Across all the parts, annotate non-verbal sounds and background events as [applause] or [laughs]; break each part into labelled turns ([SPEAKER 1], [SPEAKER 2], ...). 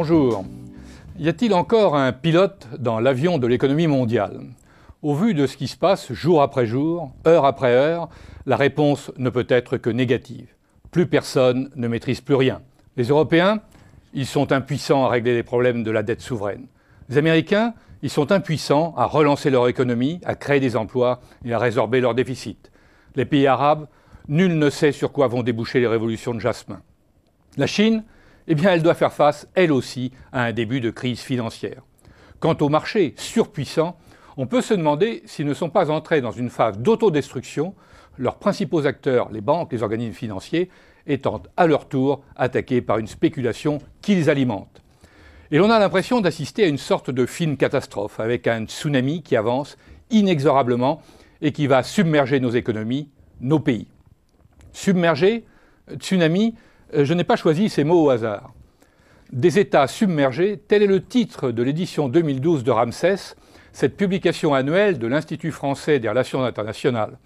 [SPEAKER 1] Bonjour. Y a-t-il encore un pilote dans l'avion de l'économie mondiale Au vu de ce qui se passe jour après jour, heure après heure, la réponse ne peut être que négative. Plus personne ne maîtrise plus rien. Les Européens, ils sont impuissants à régler les problèmes de la dette souveraine. Les Américains, ils sont impuissants à relancer leur économie, à créer des emplois et à résorber leurs déficits. Les pays arabes, nul ne sait sur quoi vont déboucher les révolutions de jasmin. La Chine, eh bien elle doit faire face, elle aussi, à un début de crise financière. Quant aux marchés surpuissants, on peut se demander s'ils ne sont pas entrés dans une phase d'autodestruction, leurs principaux acteurs, les banques, les organismes financiers, étant à leur tour attaqués par une spéculation qu'ils alimentent. Et l'on a l'impression d'assister à une sorte de fine catastrophe, avec un tsunami qui avance inexorablement et qui va submerger nos économies, nos pays. Submerger, tsunami, euh, je n'ai pas choisi ces mots au hasard. Des États submergés, tel est le titre de l'édition 2012 de Ramsès, cette publication annuelle de l'Institut français des relations internationales,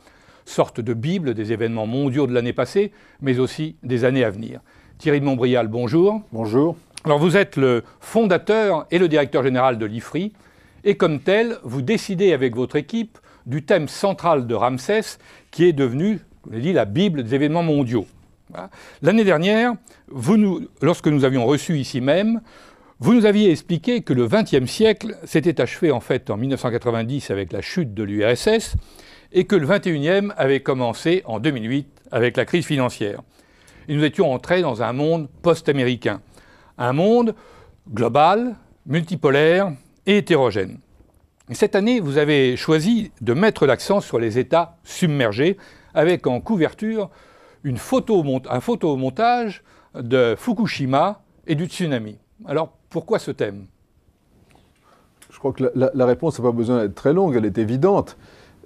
[SPEAKER 1] sorte de bible des événements mondiaux de l'année passée, mais aussi des années à venir. Thierry de Montbrial, bonjour. Bonjour. Alors vous êtes le fondateur et le directeur général de l'IFRI, et comme tel, vous décidez avec votre équipe du thème central de Ramsès, qui est devenu, je l'ai dit, la Bible des événements mondiaux. L'année dernière, nous, lorsque nous avions reçu ici même, vous nous aviez expliqué que le XXe siècle s'était achevé en fait en 1990 avec la chute de l'URSS et que le 21e avait commencé en 2008 avec la crise financière. Et nous étions entrés dans un monde post-américain, un monde global, multipolaire et hétérogène. cette année, vous avez choisi de mettre l'accent sur les États submergés avec en couverture une photo, un photomontage de Fukushima et du tsunami. Alors pourquoi ce thème
[SPEAKER 2] Je crois que la réponse n'a pas besoin d'être très longue, elle est évidente.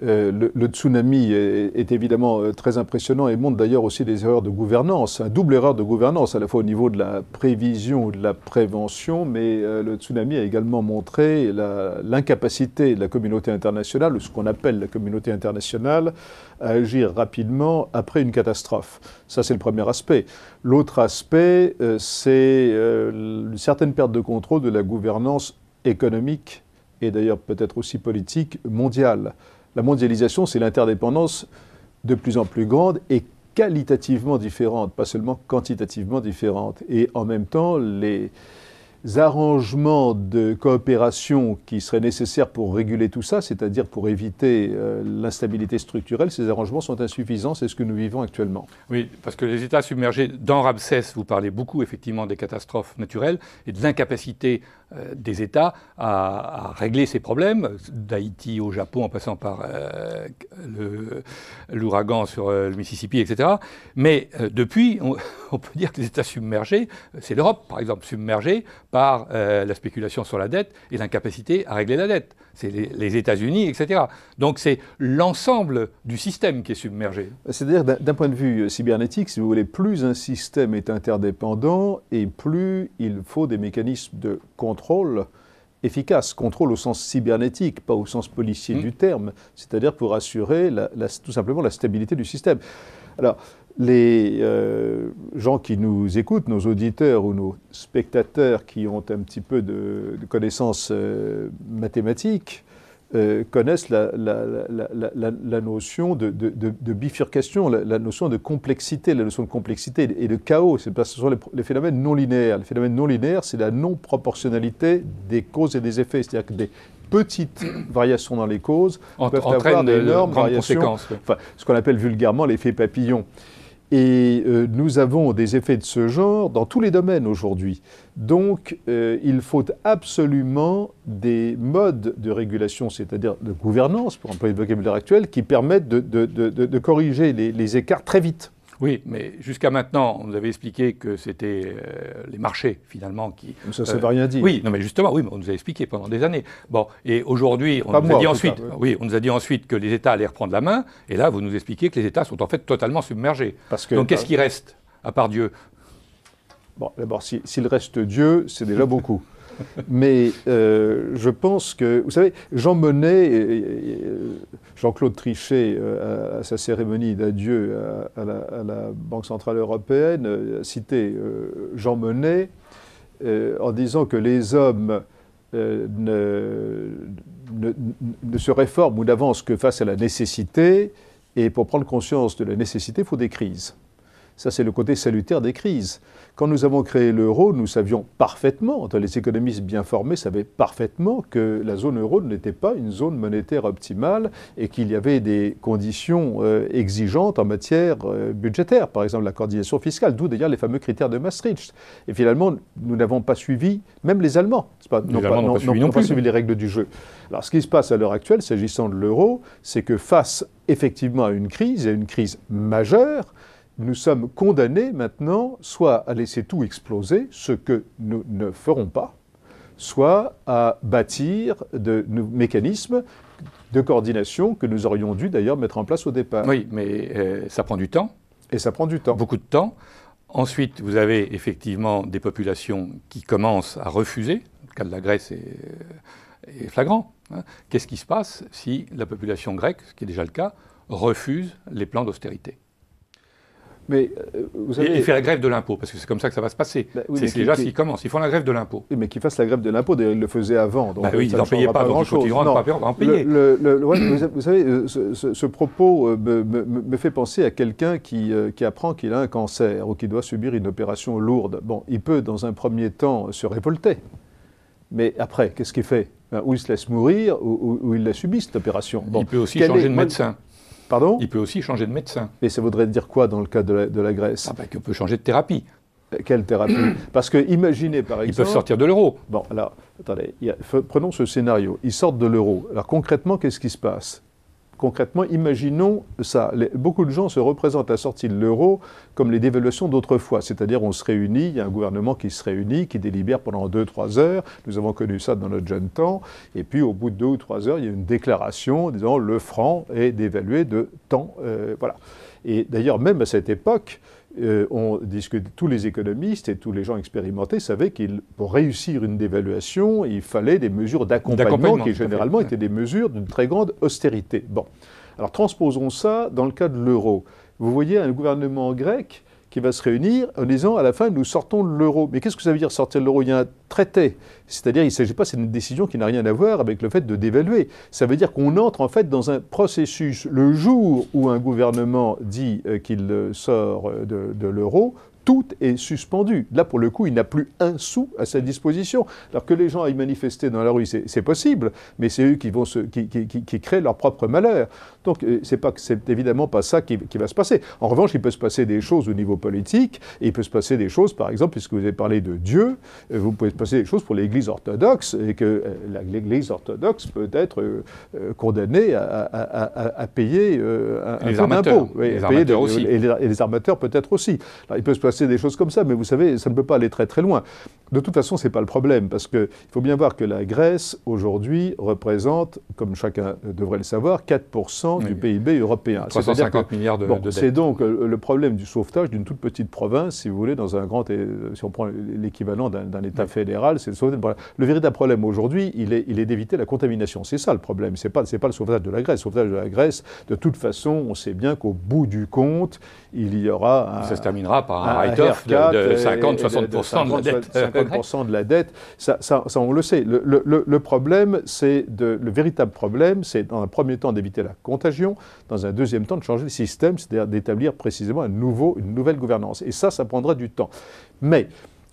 [SPEAKER 2] Euh, le, tsunami est, évidemment euh, très impressionnant et montre d'ailleurs aussi des erreurs de gouvernance, un double erreur de gouvernance, à la fois au niveau de la prévision ou de la prévention, mais euh, le tsunami a également montré l'incapacité de la communauté internationale, ou ce qu'on appelle la communauté internationale, à agir rapidement après une catastrophe. Ça, c'est le premier aspect. L'autre aspect, c'est une certaine perte de contrôle de la gouvernance économique et d'ailleurs peut-être aussi politique mondiale. La mondialisation, c'est l'interdépendance de plus en plus grande et qualitativement différente, pas seulement quantitativement différente. Et en même temps, les, arrangements de coopération qui seraient nécessaires pour réguler tout ça, c'est-à-dire pour éviter euh, l'instabilité structurelle, ces arrangements sont insuffisants, c'est ce que nous vivons actuellement.
[SPEAKER 1] Oui, parce que les États submergés, dans Ramsès, vous parlez beaucoup effectivement des catastrophes naturelles et de l'incapacité euh, des États à, régler ces problèmes, d'Haïti au Japon en passant par euh, l'ouragan sur le Mississippi, etc. Mais depuis, [laughs] on peut dire que les États submergés, c'est l'Europe par exemple submergée, par euh, la spéculation sur la dette et l'incapacité à régler la dette. C'est les, États-Unis, etc. Donc c'est l'ensemble du système qui est submergé.
[SPEAKER 2] C'est-à-dire, d'un point de vue euh, cybernétique, si vous voulez, plus un système est interdépendant et plus il faut des mécanismes de contrôle efficaces. contrôle au sens cybernétique, pas au sens policier mmh. du terme, c'est-à-dire pour assurer tout simplement la stabilité du système. Alors, les euh, gens qui nous écoutent, nos auditeurs ou nos spectateurs qui ont un petit peu de, connaissances euh, mathématiques, euh, connaissent la, notion de, bifurcation, la, notion de complexité, la notion de complexité et de chaos. C'est ce sont les, phénomènes non linéaires. Les phénomènes non linéaires, c'est la non-proportionnalité des causes et des effets. C'est-à-dire que des petites variations dans les causes peuvent avoir d'énormes variations. Enfin, ce qu'on appelle vulgairement l'effet papillon. Et euh, nous avons des effets de ce genre dans tous les domaines aujourd'hui. Donc euh, il faut absolument des modes de régulation, c'est-à-dire de gouvernance, pour employer le vocabulaire actuel, qui permettent de, corriger les écarts très vite.
[SPEAKER 1] Oui, mais jusqu'à maintenant, on nous avait expliqué que c'était euh, les marchés, finalement, qui. ça, ne euh, pas rien dit. Oui, non, mais justement, oui, on nous a expliqué pendant des années. Bon, et aujourd'hui, on nous a dit ensuite, oui. on nous a dit ensuite que les États allaient reprendre la main, et là, vous nous expliquez que les États sont en fait totalement submergés. Donc, qu'est-ce bah, qui reste, à part Dieu
[SPEAKER 2] Bon, d'abord, s'il reste Dieu, c'est déjà beaucoup. Mais euh, je pense que, vous savez, Jean Monnet, Jean-Claude Trichet, euh, à, sa cérémonie d'adieu à, la Banque Centrale Européenne, a euh, cité Jean Monnet en disant que les hommes ne, ne, se réforment ou n'avancent que face à la nécessité, et pour prendre conscience de la nécessité, il faut des crises. Ça, c'est le côté salutaire des crises. Quand nous avons créé l'euro, nous savions parfaitement, les économistes bien formés savaient parfaitement que la zone euro n'était pas une zone monétaire optimale et qu'il y avait des conditions euh, exigeantes en matière euh, budgétaire, par exemple la coordination fiscale, d'où d'ailleurs les fameux critères de Maastricht. Et finalement, nous n'avons pas suivi, même les Allemands, n'ont pas, suivi, pas suivi les règles du jeu. Alors ce qui se passe à l'heure actuelle, s'agissant de l'euro, c'est que face effectivement à une crise, à une crise majeure, nous sommes condamnés maintenant soit à laisser tout exploser, ce que nous ne ferons pas, soit à bâtir de, nouveaux mécanismes de coordination que nous aurions dû d'ailleurs mettre en place au départ. Oui,
[SPEAKER 1] mais euh, ça prend du temps. Et ça prend du temps. Beaucoup de temps. Ensuite, vous avez effectivement des populations qui commencent à refuser. Le cas de la Grèce est, euh, flagrant. Hein. Qu'est-ce qui se passe si la population grecque, ce qui est déjà le cas, refuse les plans d'austérité
[SPEAKER 2] mais euh, vous savez, et, faire
[SPEAKER 1] la grève de l'impôt, parce que c'est comme ça que ça va se passer. Bah c'est déjà qui commence,
[SPEAKER 2] ils font la grève de l'impôt. mais qu'ils fassent la grève de l'impôt, ils le faisaient avant. Bah euh, oui, ils n'en payaient pas, grand-chose. Ils rentrent pas, payer. vous, savez, euh, ce, propos me, fait penser à quelqu'un qui, apprend qu'il a un cancer ou qui doit subir une opération lourde. Bon, il peut, dans un premier temps, se révolter. Mais après, qu'est-ce qu'il fait ben, ou il se laisse mourir, ou, il la subit, cette opération. Bon, il peut aussi changer de médecin. Pardon Il peut aussi changer de médecin. Mais ça voudrait dire quoi dans le cas de la, Grèce ah ben peut changer de thérapie. Euh, quelle thérapie [clears throat] Parce que imaginez par exemple. Ils peuvent sortir de l'euro. Bon, alors, attendez, prenons ce scénario. Ils sortent de l'euro. Alors concrètement, qu'est-ce qui se passe Concrètement, imaginons ça. beaucoup de gens se représentent la sortie de l'euro comme les dévaluations d'autrefois, c'est-à-dire on se réunit, il y a un gouvernement qui se réunit, qui délibère pendant 2-3 heures, nous avons connu ça dans notre jeune temps, et puis au bout de 2 ou 3 heures, il y a une déclaration disant le franc est dévalué de temps euh, voilà. Et d'ailleurs, même à cette époque, euh, on on que tous les économistes et tous les gens expérimentés savaient qu'il, pour réussir une dévaluation, il fallait des mesures d'accompagnement qui généralement étaient des mesures d'une très grande austérité. Bon, alors transposons ça dans le cas de l'euro. Vous voyez un gouvernement grec qui va se réunir en disant à la fin nous sortons de l'euro. Mais qu'est-ce que ça veut dire sortir de l'euro Il y a un traité, c'est-à-dire il ne s'agit pas, c'est une décision qui n'a rien à voir avec le fait de dévaluer. Ça veut dire qu'on entre en fait dans un processus. Le jour où un gouvernement dit euh, qu'il euh, sort euh, de, de l'euro, tout est suspendu. Là, pour le coup, il n'a plus un sou à sa disposition. Alors que les gens aillent manifester dans la rue, c'est possible, mais c'est eux qui, vont se, qui, créent leur propre malheur. Donc, euh, c'est évidemment pas ça qui, va se passer. En revanche, il peut se passer des choses au niveau politique, et il peut se passer des choses, par exemple, puisque vous avez parlé de Dieu, euh, vous pouvez passer des choses pour l'Église orthodoxe, et que euh, l'Église orthodoxe peut être condamnée à, payer un, impôt. Les armateurs aussi. – et les armateurs peut-être aussi. il peut se passer c'est des choses comme ça, mais vous savez, ça ne peut pas aller très très loin. De toute façon, ce n'est pas le problème, parce qu'il faut bien voir que la Grèce, aujourd'hui, représente, comme chacun devrait le savoir, 4% du PIB européen. 350
[SPEAKER 1] milliards de, bon, de C'est
[SPEAKER 2] donc euh, le problème du sauvetage d'une toute petite province, si vous voulez, dans un grand... Euh, si on prend l'équivalent d'un État fédéral, c'est le sauvetage... Le véritable problème aujourd'hui, il est, il est d'éviter la contamination. C'est ça le problème, ce n'est pas, pas le sauvetage de la Grèce. Le sauvetage de la Grèce, de toute façon, on sait bien qu'au bout du compte, il y aura... ça se terminera par un de, 50-60% de, la dette. Euh, ça, on le sait. Le, problème, c'est le véritable problème, c'est dans un premier temps d'éviter la contagion, dans un deuxième temps de changer le système, c'est-à-dire d'établir précisément un nouveau, une nouvelle gouvernance. Et ça, ça prendra du temps. Mais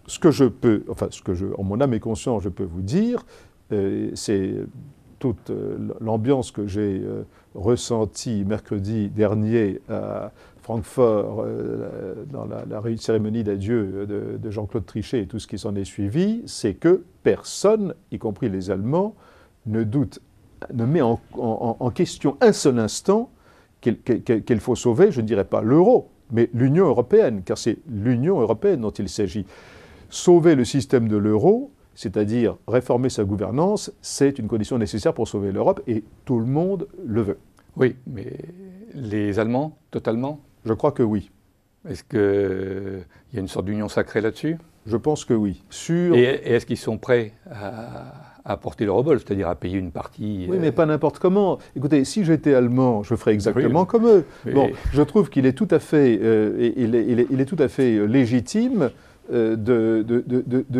[SPEAKER 2] ce que je peux, enfin ce que je, en mon âme et conscience, je peux vous dire, euh, c'est toute euh, l'ambiance que j'ai ressentie mercredi dernier à Francfort, euh, dans la, la cérémonie d'adieu de, Jean-Claude Trichet et tout ce qui s'en est suivi, c'est que personne, y compris les Allemands, ne doute, ne met en, question un seul instant qu'il faut sauver, je ne dirais pas l'euro, mais l'Union européenne, car c'est l'Union européenne dont il s'agit. Sauver le système de l'euro, c'est-à-dire réformer sa gouvernance, c'est une condition
[SPEAKER 1] nécessaire pour sauver l'Europe et tout le monde le veut. Oui, mais les Allemands, totalement je crois que oui. Est-ce qu'il euh, y a une sorte d'union sacrée là-dessus Je pense que oui. Sur... Et, est-ce qu'ils sont prêts à, porter le obol, c'est-à-dire à payer une partie euh Oui,
[SPEAKER 2] mais pas n'importe comment. Écoutez, si j'étais allemand, je ferais exactement comme eux. Bon, je trouve qu'il est tout à fait, euh, il, tout à fait légitime de,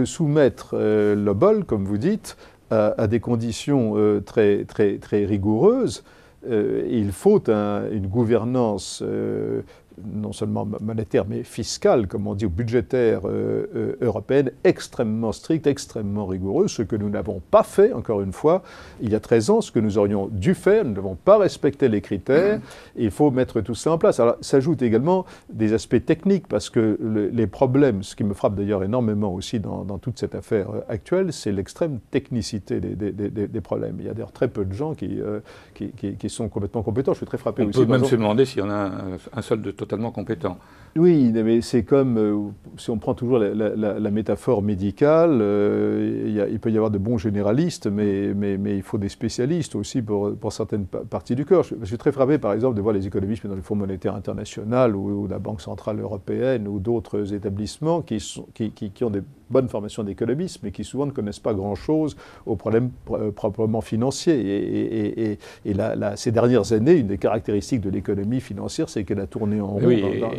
[SPEAKER 2] soumettre le de, soumettre comme vous dites, à, des conditions très, très, très rigoureuses. Euh, il faut une gouvernance euh, non seulement monétaire, mais fiscale, comme on dit, ou budgétaire euh, euh, européenne, extrêmement stricte, extrêmement rigoureuse, ce que nous n'avons pas fait, encore une fois, il y a 13 ans, ce que nous aurions dû faire, nous n'avons pas respecté les critères, il faut mettre tout ça en place. Alors, s'ajoutent également des aspects techniques, parce que les problèmes, ce qui me frappe d'ailleurs énormément aussi dans, toute cette affaire euh, actuelle, c'est l'extrême technicité des, problèmes. Il y a d'ailleurs très peu de gens qui, qui, sont complètement compétents. Je suis très frappé aussi. peut même se
[SPEAKER 1] demander s'il y en a un, un seul de totalement compétent.
[SPEAKER 2] Oui, mais c'est comme, euh, si on prend toujours la, métaphore médicale, euh, il peut y avoir de bons généralistes, mais, mais, mais il faut des spécialistes aussi pour, pour certaines parties du corps. Je, suis très frappé, par exemple, de voir les économistes dans le Fonds monétaire international ou, la Banque centrale européenne ou d'autres établissements qui, sont, qui, ont des bonnes formations d'économistes mais qui souvent ne connaissent pas grand-chose aux problèmes euh, proprement financiers. Et, ces dernières années, une des caractéristiques de l'économie financière, c'est qu'elle a tourné en rond.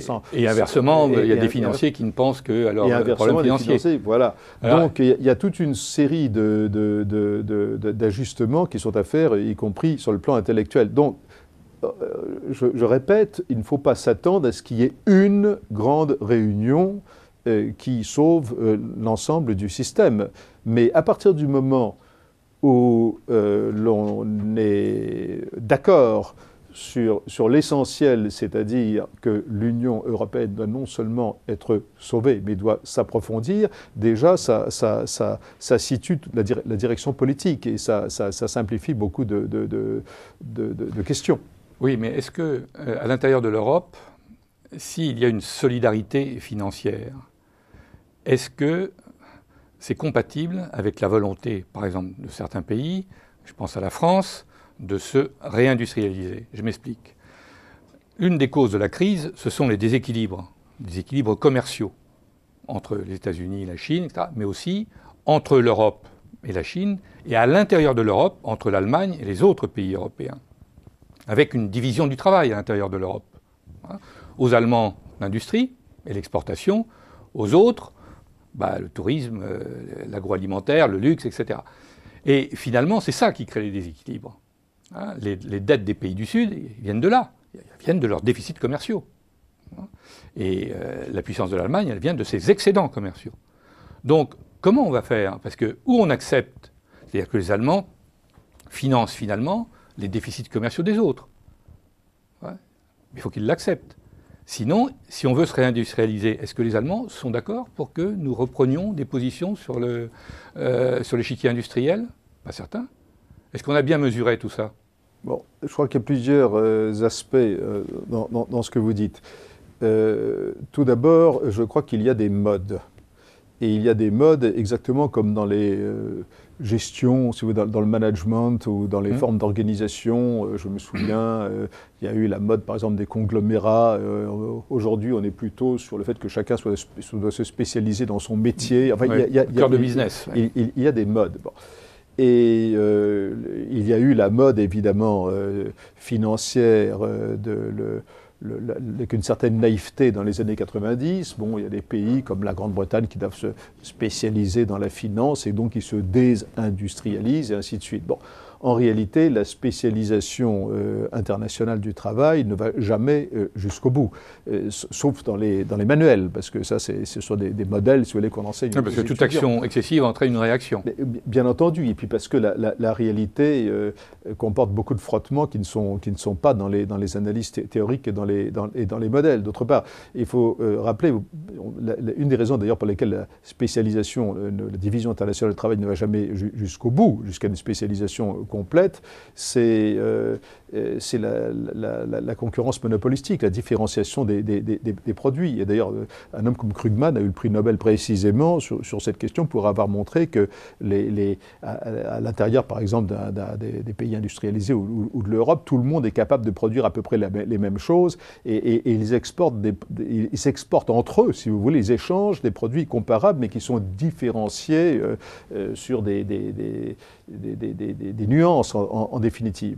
[SPEAKER 2] dans, et inversement, il y a des financiers
[SPEAKER 1] qui ne pensent que alors problème financier. voilà.
[SPEAKER 2] Donc il y, a toute une série d'ajustements de, qui sont à faire, y compris sur le plan intellectuel. Donc euh, je, répète, il ne faut pas s'attendre à ce qu'il y ait une grande réunion euh, qui sauve euh, l'ensemble du système. Mais à partir du moment où l'on est d'accord sur, l'essentiel, c'est-à-dire que l'Union européenne doit non seulement être sauvée, mais doit s'approfondir, déjà, ça, situe la, direction politique et ça, simplifie beaucoup de, questions.
[SPEAKER 1] Oui, mais est-ce que, euh, à l'intérieur de l'Europe, s'il y a une solidarité financière, est-ce que c'est compatible avec la volonté, par exemple, de certains pays, je pense à la France, de se réindustrialiser. Je m'explique. Une des causes de la crise, ce sont les déséquilibres, les déséquilibres commerciaux entre les États-Unis et la Chine, etc., mais aussi entre l'Europe et la Chine, et à l'intérieur de l'Europe, entre l'Allemagne et les autres pays européens, avec une division du travail à l'intérieur de l'Europe. Hein. Aux Allemands, l'industrie et l'exportation, aux autres, bah, le tourisme, euh, l'agroalimentaire, le luxe, etc. Et finalement, c'est ça qui crée les déséquilibres. Hein, les, dettes des pays du Sud viennent de là, viennent de leurs déficits commerciaux. Hein. Et euh, la puissance de l'Allemagne, elle vient de ses excédents commerciaux. Donc, comment on va faire Parce que où on accepte, c'est-à-dire que les Allemands financent finalement les déficits commerciaux des autres. Il faut qu'ils l'acceptent. Sinon, si on veut se réindustrialiser, est-ce que les Allemands sont d'accord pour que nous reprenions des positions sur euh, l'échiquier le, industriel Pas certain. Est-ce qu'on a bien mesuré tout ça
[SPEAKER 2] Bon, je crois qu'il y a plusieurs euh, aspects euh, dans, ce que vous dites. Euh, tout d'abord, je crois qu'il y a des modes. Et il y a des modes exactement comme dans les gestions, si vous dans, le management ou dans les mmh. formes d'organisation. je me souviens, il y a eu la mode par exemple des conglomérats. Aujourd'hui, on est plutôt sur le fait que chacun soit, doit se spécialiser dans son métier. il y a, de business. Il, y a des modes. Et euh, il y a eu la mode, évidemment, euh, financière euh, avec une certaine naïveté dans les années 90. Bon, il y a des pays comme la Grande-Bretagne qui doivent se spécialiser dans la finance et donc qui se désindustrialisent et ainsi de suite en réalité, la spécialisation euh, internationale du travail ne va jamais euh, jusqu'au bout, euh, sauf dans les, dans les manuels, parce que ça, ce sont des, des, modèles, si vous voulez, qu'on enseigne. parce que toute action
[SPEAKER 1] excessive entraîne une réaction. bien entendu, et puis parce
[SPEAKER 2] que la, la, réalité comporte beaucoup de frottements qui ne sont, qui ne sont pas dans les, dans les analyses théoriques et dans les, dans, et dans les modèles. D'autre part, il faut rappeler, une des raisons d'ailleurs pour lesquelles la spécialisation, la division internationale du travail ne va jamais jusqu'au bout, jusqu'à une spécialisation complète, c'est euh, euh, la, concurrence monopolistique, la différenciation des, produits. Et d'ailleurs, euh, un homme comme Krugman a eu le prix Nobel précisément sur, cette question pour avoir montré que à, l'intérieur, par exemple, des, pays industrialisés ou, de l'Europe, tout le monde est capable de produire à peu près les mêmes choses et, ils exportent s'exportent entre eux, si vous voulez, ils échangent des produits comparables mais qui sont différenciés sur des, des, nuances en, définitive.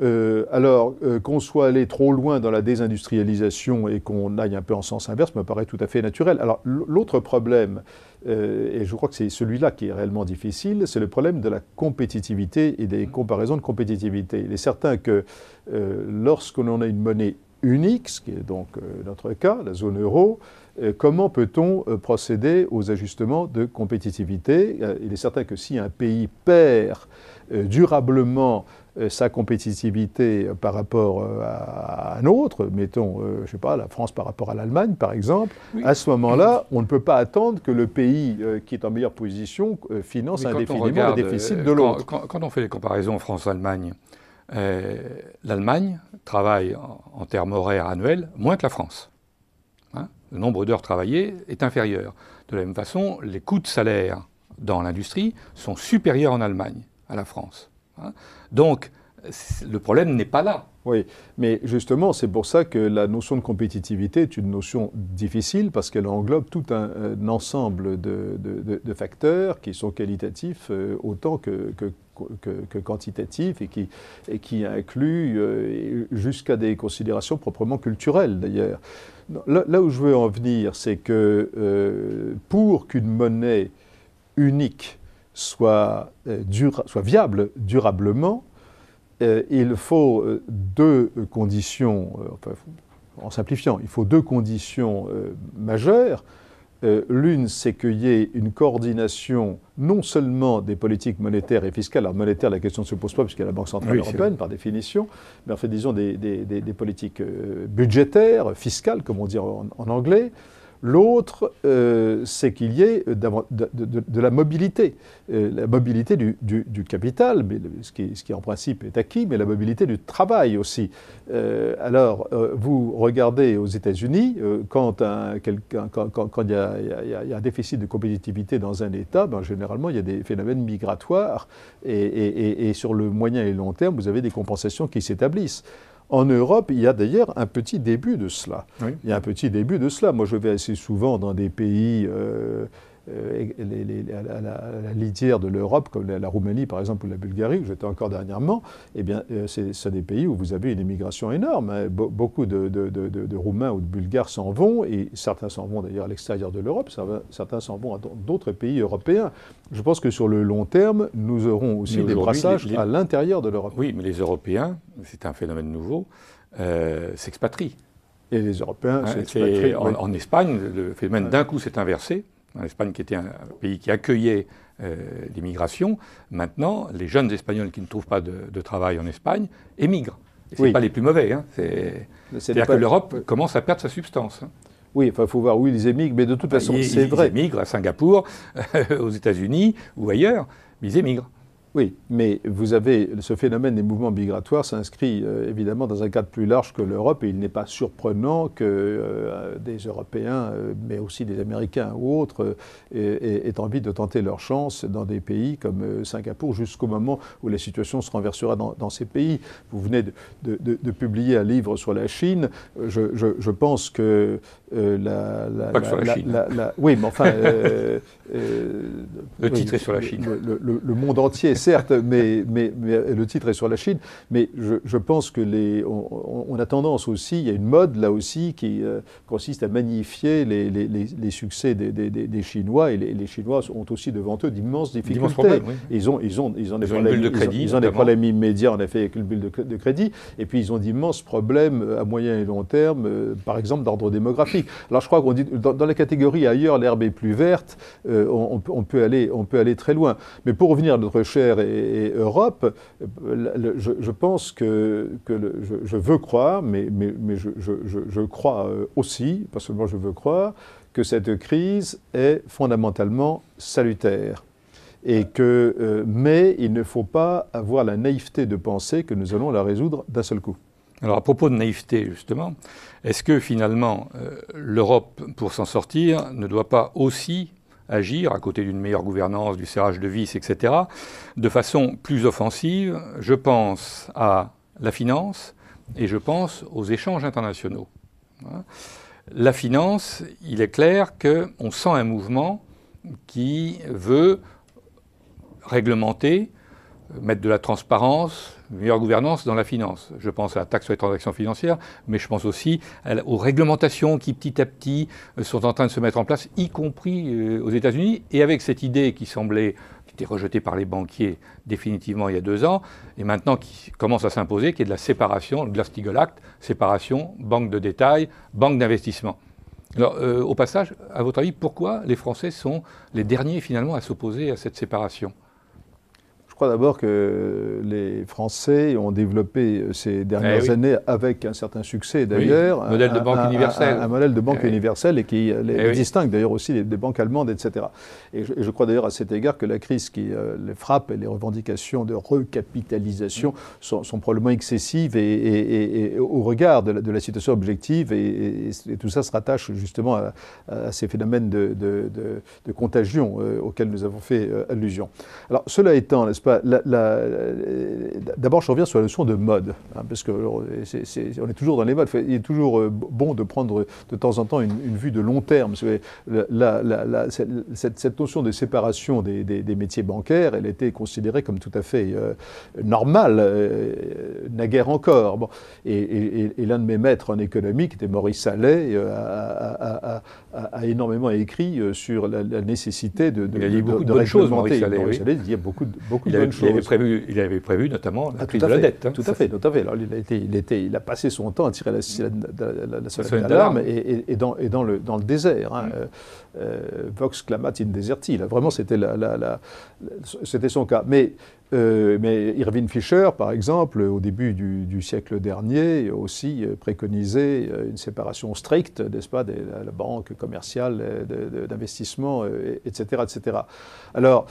[SPEAKER 2] Euh, alors, euh, qu'on soit allé trop loin dans la désindustrialisation et qu'on aille un peu en sens inverse me paraît tout à fait naturel. Alors, l'autre problème, euh, et je crois que c'est celui-là qui est réellement difficile, c'est le problème de la compétitivité et des comparaisons de compétitivité. Il est certain que lorsque l'on a une monnaie unique, ce qui est donc euh, notre cas, la zone euro, euh, comment peut-on euh, procéder aux ajustements de compétitivité Il est certain que si un pays perd durablement sa compétitivité par rapport à un autre, mettons, je ne sais pas, la France par rapport à l'Allemagne, par exemple, à ce moment-là, on ne peut pas attendre que le pays qui est en meilleure position finance indéfiniment le déficit de l'autre.
[SPEAKER 1] Quand, quand, on fait les comparaisons France-Allemagne, euh, l'Allemagne travaille en, termes horaires annuels moins que la France. Hein, le nombre d'heures travaillées est inférieur. De la même façon, les coûts de salaire dans l'industrie sont supérieurs en Allemagne à la France. Hein. Donc, le problème n'est pas là. Oui, mais justement, c'est pour ça que la notion
[SPEAKER 2] de compétitivité est une notion difficile parce qu'elle englobe tout un, ensemble de, facteurs qui sont qualitatifs euh, autant que, que que, quantitatif et qui, et qui inclut euh, jusqu'à des considérations proprement culturelles d'ailleurs. Là, où je veux en venir, c'est que euh, pour qu'une monnaie unique soit, euh, viable durablement, il faut deux conditions, en simplifiant, il faut deux conditions majeures. Euh, l'une, c'est qu'il y ait une coordination non seulement des politiques monétaires et fiscales, alors monétaire, la question ne se pose pas puisqu'il y a la Banque Centrale Européenne par définition, mais en fait, disons des, politiques euh, budgétaires, fiscales, comme on dit en anglais, L'autre, euh, c'est qu'il y ait euh, de, la mobilité, euh, la mobilité du, capital, mais ce, qui, en principe est acquis, mais la mobilité du travail aussi. alors, vous regardez aux États-Unis, quand, quand, il, y a, un déficit de compétitivité dans un État, ben, généralement, il y a des phénomènes migratoires, et sur le moyen et long terme, vous avez des compensations qui s'établissent. En Europe, il y a d'ailleurs un petit début de cela. Il y a un petit début de cela. Moi, je vais assez souvent dans des pays euh, euh, les, à, la, litière de l'Europe, comme la, Roumanie par exemple ou la Bulgarie, où j'étais encore dernièrement, eh bien, euh, c'est des pays où vous avez une immigration énorme. Hein. beaucoup de, de, de, Roumains ou de Bulgares s'en vont, et certains s'en vont d'ailleurs à l'extérieur de l'Europe, certains s'en vont à d'autres pays européens. Je pense que sur le long terme, nous aurons aussi des brassages à
[SPEAKER 1] l'intérieur de l'Europe. Oui, mais les Européens, c'est un phénomène nouveau, euh, s'expatrient. Et les Européens, hein, s'expatrient. en, Espagne, le phénomène d'un coup s'est inversé en Espagne qui était un pays qui accueillait euh, l'immigration, maintenant, les jeunes Espagnols qui ne trouvent pas de, travail en Espagne émigrent. ce n'est pas les plus mauvais. Hein. C'est-à-dire que l'Europe commence à perdre sa substance. Hein. Oui, enfin, il faut voir, oui, ils émigrent, mais de toute bah, façon, c'est vrai. Ils émigrent à Singapour, [laughs] aux États-Unis ou ailleurs, mais ils émigrent. Oui, mais vous avez
[SPEAKER 2] ce phénomène des mouvements migratoires s'inscrit euh, évidemment dans un cadre plus large que l'Europe et il n'est pas surprenant que euh, des Européens, euh, mais aussi des Américains ou autres, aient, envie de tenter leur chance dans des pays comme Singapour jusqu'au moment où la situation se renversera dans, ces pays. Vous venez de, publier un livre sur la Chine. Je, pense que la, sur la Chine. oui, mais enfin, [laughs] le titre est sur la Chine. le, le monde entier. [laughs] certes, mais, mais, le titre est sur la Chine. Mais je, pense que les, on, a tendance aussi, il y a une mode là aussi qui euh, consiste à magnifier les, succès des, Chinois. Et les, Chinois ont aussi devant eux d'immenses difficultés. Problèmes, Ils ont, ils ont, ils ont des problèmes, ils ont, des problèmes immédiats en effet avec le bulle de, crédit. Et puis ils ont d'immenses problèmes euh, à moyen et long terme, euh, par exemple d'ordre démographique. Alors je crois qu'on dit dans, la catégorie ailleurs l'herbe est plus verte, on, on, peut aller, on peut aller très loin. Mais pour revenir à notre cher et, Europe, je, pense que, que je, veux croire, mais, mais, je, crois euh, aussi, pas seulement je veux croire, que cette crise est fondamentalement salutaire. Et que, euh, mais il ne faut pas avoir la naïveté
[SPEAKER 1] de penser que nous allons la résoudre d'un seul coup. Alors à propos de naïveté, justement, est-ce que finalement euh, l'Europe, pour s'en sortir, ne doit pas aussi agir, à côté d'une meilleure gouvernance, du serrage de vis, etc., de façon plus offensive, je pense à la finance et je pense aux échanges internationaux. Hein. La finance, il est clair qu'on sent un mouvement qui veut réglementer, mettre de la transparence, meilleure gouvernance dans la finance. Je pense à la taxe sur les transactions financières, mais je pense aussi aux réglementations qui petit à petit euh, sont en train de se mettre en place, y compris euh, aux États-Unis, et avec cette idée qui semblait qui était rejetée par les banquiers définitivement il y a deux ans, et maintenant qui commence à s'imposer, qui est de la séparation, le Glass-Steagall Act, séparation, banque de détail, banque d'investissement. Alors, euh, au passage, à votre avis, pourquoi les Français sont les derniers finalement à s'opposer à cette séparation
[SPEAKER 2] crois d'abord que les Français ont développé euh, ces dernières eh années, avec un certain succès d'ailleurs, un modèle de banque un, universelle. Un, modèle de banque universelle et qui euh, les, eh distingue d'ailleurs aussi des, banques allemandes, etc. Et je, crois d'ailleurs à cet égard que la crise qui euh, les frappe et les revendications de recapitalisation sont, probablement excessives et, au regard de la, situation objective et, tout ça se rattache justement à, ces phénomènes de, contagion auxquels nous avons fait allusion. Alors cela étant, nest euh, d'abord, je reviens sur la notion de mode, hein, parce que euh, est, on est toujours dans les modes. Il est toujours euh, bon de prendre de temps en temps une, vue de long terme. cette, notion de séparation des, des, métiers bancaires, elle était considérée comme tout à fait normale, naguère encore. Et, l'un de mes maîtres en économie, qui était Maurice Allais, a, énormément écrit sur la, nécessité
[SPEAKER 1] de, de, a beaucoup de, Choses, Maurice Allais, il y a beaucoup de, beaucoup il avait, prévu, il avait prévu notamment la ah, de la dette.
[SPEAKER 2] Hein. tout à fait, tout à fait. Alors, il, a il, il a passé son temps à tirer la, la, la sonnette d'alarme et, et, et, dans, et dans, le, dans le désert. Hein. Mm. Euh, euh, vox clamat in deserti. vraiment, c'était la, la, la, c'était son cas. Mais euh, mais Irving Fisher, par exemple, au début du, siècle dernier, aussi euh, préconisait euh, une séparation stricte, n'est-ce pas, de la banque commerciale, d'investissement, etc., etc. Alors,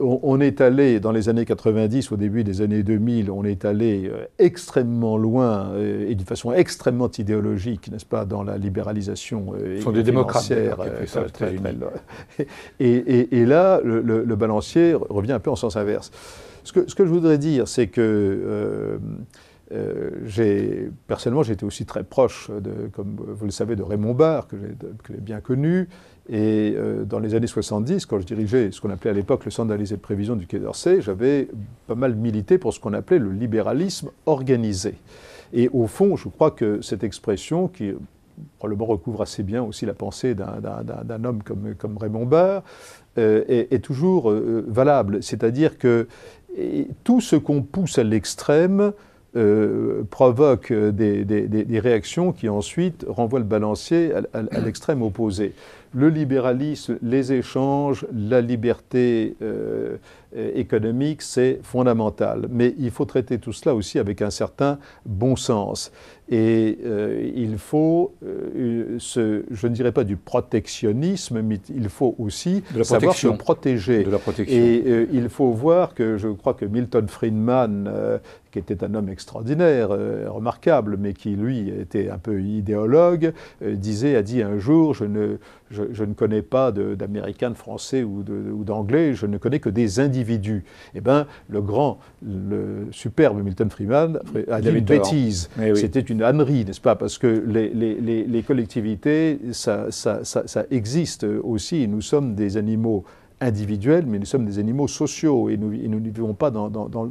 [SPEAKER 2] on, est allé, dans les années 90, au début des années 2000, on est allé extrêmement loin et d'une façon extrêmement idéologique, n'est-ce pas, dans la libéralisation sont des démocrates, et, et, là, le balancier revient un peu en sens inverse. Ce que, je voudrais dire, c'est que euh, euh, personnellement, j'étais aussi très proche, de, comme vous le savez, de Raymond Barre, que j'ai bien connu. Et euh, dans les années 70, quand je dirigeais ce qu'on appelait à l'époque le Centre d'analyse et de prévision du Quai d'Orsay, j'avais pas mal milité pour ce qu'on appelait le libéralisme organisé. Et au fond, je crois que cette expression, qui probablement recouvre assez bien aussi la pensée d'un homme comme, comme Raymond Barre, est, toujours valable. C'est-à-dire que tout ce qu'on pousse à l'extrême euh, provoque des, réactions qui ensuite renvoient le balancier à l'extrême opposé le libéralisme, les échanges, la liberté euh, économique, c'est fondamental. Mais il faut traiter tout cela aussi avec un certain bon sens. Et euh, il faut, ce, euh, je ne dirais pas du protectionnisme, mais il faut aussi savoir se protéger. la Et il faut voir que je crois que Milton Friedman, qui était un homme extraordinaire, remarquable, mais qui lui était un peu idéologue, disait, a dit un jour, je ne je, ne connais pas d'Américains, de, Français ou d'Anglais, je ne connais que des individus. Eh bien, le grand, le superbe Milton Freeman a dit une bêtise. C'était une ânerie, n'est-ce pas Parce que les, collectivités, ça existe aussi. Nous sommes des animaux individuels, mais nous sommes des animaux sociaux et nous, n'y ne vivons pas dans,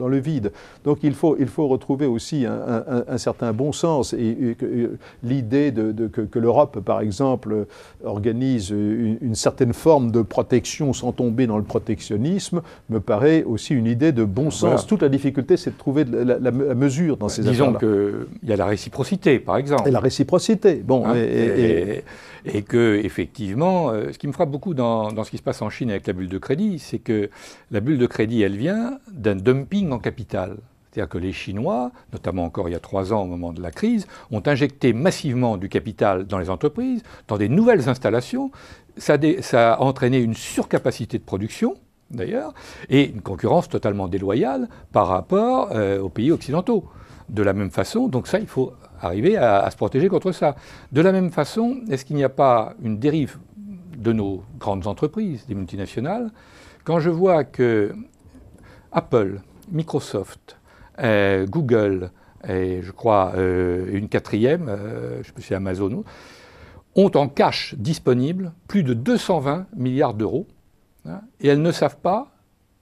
[SPEAKER 2] le vide. Donc il faut, il faut retrouver aussi un, certain bon sens et, l'idée de, que, l'Europe, par exemple, organise une, certaine forme de protection sans tomber dans le protectionnisme me paraît aussi une idée de bon sens. Toute la difficulté, c'est de trouver
[SPEAKER 1] la, mesure dans bah, ces disons Disons qu'il y a la réciprocité, par exemple. Et la réciprocité, bon. Hein, et, que, effectivement, euh, ce qui me frappe beaucoup dans, dans ce qui se passe en Chine avec la bulle de crédit, c'est que la bulle de crédit, elle vient d'un dumping en capital. C'est-à-dire que les Chinois, notamment encore il y a trois ans au moment de la crise, ont injecté massivement du capital dans les entreprises, dans des nouvelles installations. Ça, a entraîné une surcapacité de production, d'ailleurs, et une concurrence totalement déloyale par rapport euh, aux pays occidentaux. De la même façon, donc ça, il faut arriver à se protéger contre ça. De la même façon, est-ce qu'il n'y a pas une dérive de nos grandes entreprises, des multinationales, quand je vois que Apple, Microsoft, euh, Google et je crois euh, une quatrième, je euh, je sais plus Amazon, ont en cash disponible plus de 220 milliards d'euros hein, et elles ne savent pas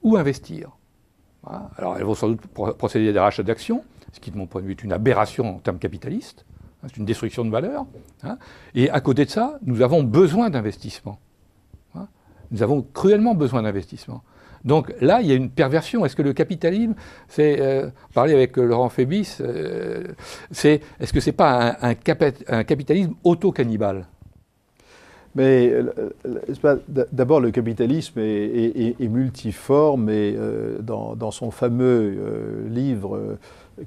[SPEAKER 1] où investir. Alors elles vont sans doute procéder à des rachats d'actions, ce qui de mon point de vue est une aberration en termes capitalistes, Hein, c'est une destruction de valeur. Hein. Et à côté de ça, nous avons besoin d'investissement. Hein. Nous avons cruellement besoin d'investissement. Donc là, il y a une perversion. Est-ce que le capitalisme, c'est, euh, parler avec euh, Laurent Fébis, euh, c'est, est-ce que c'est pas un, capitalisme auto-cannibale
[SPEAKER 2] mais d'abord, le capitalisme est, multiforme et dans, son fameux livre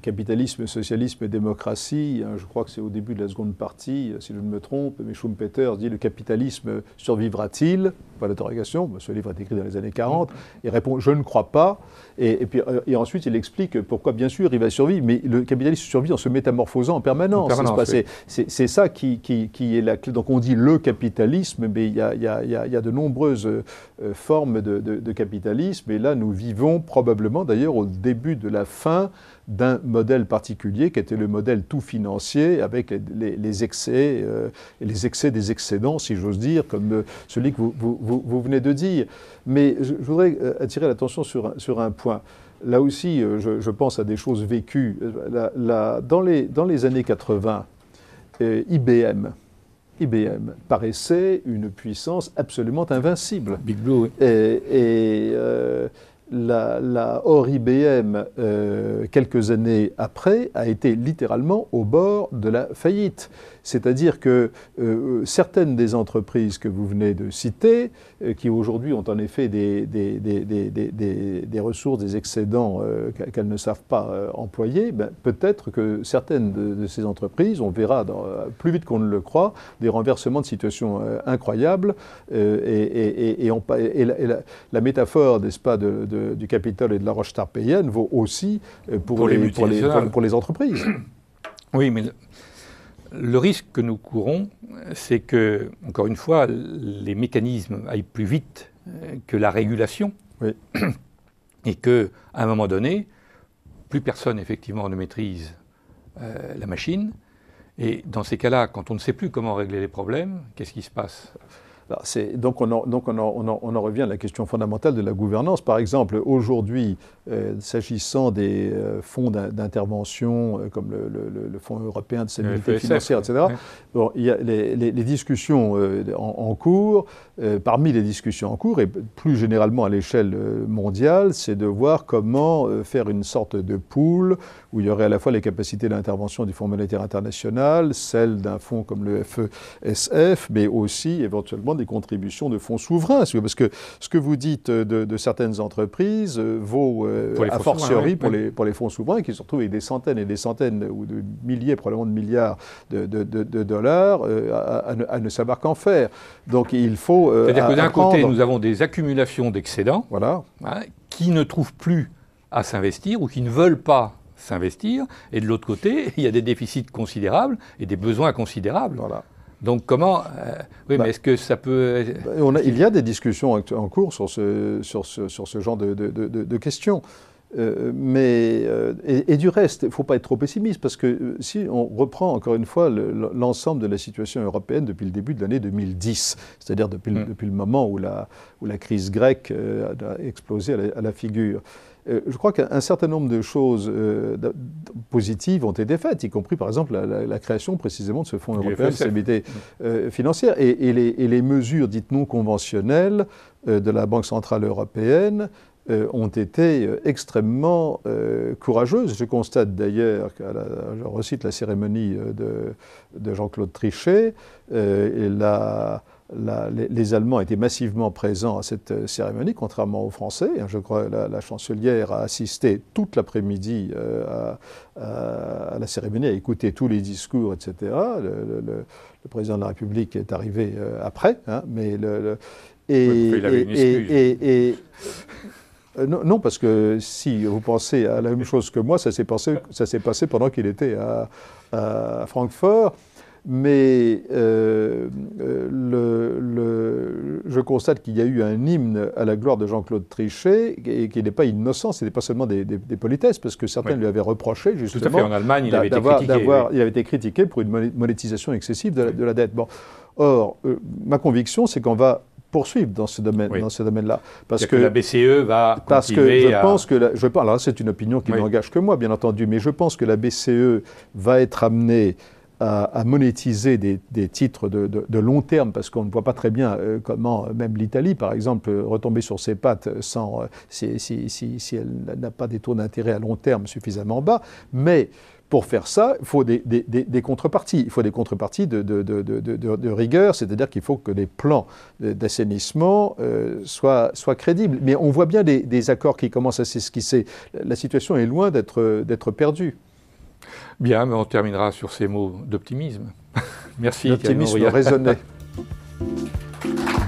[SPEAKER 2] capitalisme, socialisme et démocratie. Hein, je crois que c'est au début de la seconde partie, euh, si je ne me trompe, mais Schumpeter dit le capitalisme survivra-t-il Pas d'interrogation, ce livre est écrit dans les années 40. Il mm. répond je ne crois pas. Et, puis, euh, et ensuite, il explique pourquoi, bien sûr, il va survivre, mais le capitalisme survit en se métamorphosant en permanence. C'est ça qui, qui, est la clé. Donc on dit le capitalisme, mais il y a, y a, y a de nombreuses euh, formes de, de capitalisme. Et là, nous vivons probablement, d'ailleurs, au début de la fin d'un modèle particulier qui était le modèle tout financier avec les, excès euh, les excès des excédents, si j'ose dire, comme euh, celui que vous, vous, vous, venez de dire. Mais je, voudrais euh, attirer l'attention sur, sur un point. Là aussi, je, pense à des choses vécues. La, dans, les, dans les années 80, IBM, IBM paraissait une puissance absolument invincible. Big Blue, oui. Et, et la, la IBM, euh, quelques années après, a été littéralement au bord de la faillite. C'est-à-dire que euh, euh, certaines des entreprises que vous venez de citer, euh, qui aujourd'hui ont en effet des, des, ressources, des excédents qu'elles ne savent pas employer, ben, peut-être que certaines de, ces entreprises, on verra plus vite qu'on ne le croit, des renversements de situation incroyables. et, la, métaphore, n'est-ce pas, du capital et de la roche tarpéienne vaut aussi pour, les, les pour, les, pour, les, entreprises.
[SPEAKER 1] Oui, mais le risque que nous courons, c'est que, encore une fois, les mécanismes aillent plus vite euh, que la régulation. et Et qu'à un moment donné, plus personne, effectivement, ne maîtrise euh, la machine. Et dans ces cas-là, quand on ne sait plus comment régler les problèmes, qu'est-ce qui se passe bah, donc, on en, revient à la question
[SPEAKER 2] fondamentale de la gouvernance. Par exemple, aujourd'hui, euh, s'agissant des euh, fonds d'intervention euh, comme le, Fonds européen de stabilité financière, etc., il y les, les discussions en, cours, parmi les discussions en cours, et plus généralement à l'échelle mondiale, c'est de voir comment faire une sorte de pool où il y aurait à la fois les capacités d'intervention du Fonds monétaire international, celles d'un fonds comme le FESF, e mais aussi éventuellement des contributions de fonds souverains. Parce que ce que vous dites de, certaines entreprises euh, vaut à euh, a fortiori pour, les, fonds souverains qui se retrouvent avec des centaines et des centaines ou de milliers probablement de milliards de, dollars euh, à, ne, savoir qu'en faire. Donc il faut... C'est-à-dire que d'un côté, nous
[SPEAKER 1] avons des accumulations d'excédents hein, qui ne trouvent plus à s'investir ou qui ne veulent pas s'investir, et de l'autre côté, [laughs] il y a des déficits considérables et des besoins considérables. Voilà. Donc comment euh, Oui, bah, mais est-ce que ça peut bah, Il
[SPEAKER 2] y a des discussions en cours sur ce, sur ce, sur ce genre de, de, de, questions. Euh, mais euh, et, du reste, il ne faut pas être trop pessimiste parce que si on reprend encore une fois l'ensemble de la situation européenne depuis le début de l'année 2010, c'est-à-dire depuis, mm. depuis, le moment où la, où la crise grecque a explosé à la figure, euh, je crois qu'un certain nombre de choses euh, positives ont été faites, y compris par exemple la, création précisément de ce Fonds européen de stabilité euh, financière et, les, mesures dites non conventionnelles de la Banque centrale européenne ont été extrêmement courageuses. Je constate d'ailleurs, je recite la cérémonie de, Jean-Claude Trichet, et la, les, Allemands étaient massivement présents à cette euh, cérémonie, contrairement aux Français. Hein. Je crois que la, chancelière a assisté toute l'après-midi euh, à, la cérémonie, a écouté tous les discours, etc. Le, président de la République est arrivé après, mais et, et, et, euh, non, parce que si vous pensez à la même chose que moi, ça s'est passé, passé, pendant qu'il était à, à Francfort mais euh, euh, le, je constate qu'il y a eu un hymne à la gloire de Jean-Claude Trichet, et qu'il n'est pas innocent, ce n'est pas seulement des, politesses, parce que certains lui avaient reproché justement. Tout à fait, en Allemagne, il avait, été critiqué, il avait été critiqué. pour une monétisation excessive de la, dette. Bon. Or, euh, ma conviction, c'est qu'on va poursuivre dans ce domaine, dans ce domaine-là, parce que, la
[SPEAKER 1] BCE va parce que je pense
[SPEAKER 2] que la, je parle. c'est une opinion qui n'engage que moi, bien entendu, mais je pense que la BCE va être amenée à, monétiser des, titres de, long terme, parce qu'on ne voit pas très bien euh, comment euh, même l'Italie, par exemple, euh, retomber sur ses pattes sans, si, elle n'a pas des taux d'intérêt à long terme suffisamment bas. Mais pour faire ça, il faut des, contreparties. Il faut des contreparties de, rigueur, c'est-à-dire qu'il faut que les plans d'assainissement soient, soient, crédibles. Mais on voit bien des, accords qui commencent à s'esquisser. La situation est loin d'être perdue.
[SPEAKER 1] Bien, mais on terminera sur ces mots d'optimisme. [laughs] Merci. L'optimisme raisonné.
[SPEAKER 2] [laughs]